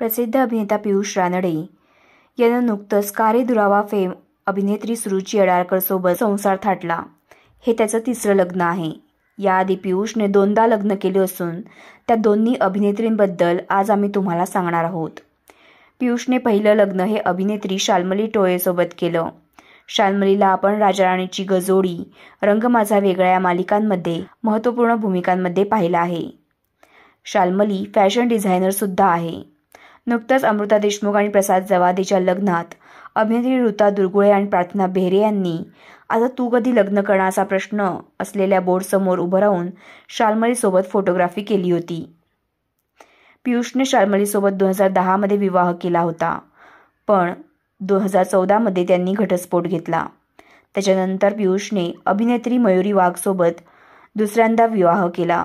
प्रसिद्ध अभिनेता पियुष रानडे यानं नुकतंच कारे दुरावा फेम अभिनेत्री सुरुची सोबत संसार थाटला हे त्याचं तिसरं लग्न आहे याआधी पियुषने दोनदा लग्न केले असून त्या दोन्ही अभिनेत्रींबद्दल आज आम्ही तुम्हाला सांगणार आहोत पियुषने पहिलं लग्न हे अभिनेत्री शालमली टोळेसोबत केलं शालमलीला आपण राजाराणीची गजोडी रंग माझा वेगळ्या मालिकांमध्ये महत्त्वपूर्ण भूमिकांमध्ये पाहिलं आहे शालमली फॅशन डिझायनर सुद्धा आहे नुकतंच अमृता देशमुख आणि प्रसाद जवादेच्या लग्नात अभिनेत्री ऋता दुर्गुळे आणि प्रार्थना बेहरे यांनी आता तू कधी लग्न करणार असा प्रश्न असलेल्या बोर्डसमोर उभं राहून शालमलीसोबत फोटोग्राफी केली होती पियुषने शालमलीसोबत दोन हजार दहामध्ये विवाह केला होता पण दोन हजार चौदामध्ये त्यांनी घटस्फोट घेतला त्याच्यानंतर पियुषने अभिनेत्री मयुरी वाघसोबत दुसऱ्यांदा विवाह केला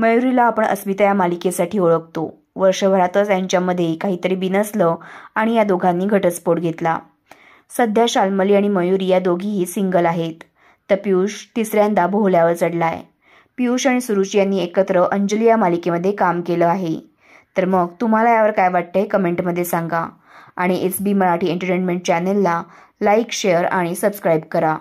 मयुरीला आपण अस्मिता या मालिकेसाठी ओळखतो वर्षभरातच यांच्यामध्ये काहीतरी बिनसलं आणि या दोघांनी घटस्फोट घेतला सध्या शाल्मली आणि मयुरी या दोघीही सिंगल आहेत तर पियुष तिसऱ्यांदा भोवल्यावर चढलाय पियुष आणि सुरुची यांनी एकत्र अंजली या मालिकेमध्ये काम केलं आहे तर मग तुम्हाला यावर काय वाटतंय कमेंटमध्ये सांगा आणि एस बी मराठी एंटरटेनमेंट चॅनेलला लाईक शेअर आणि सबस्क्राईब करा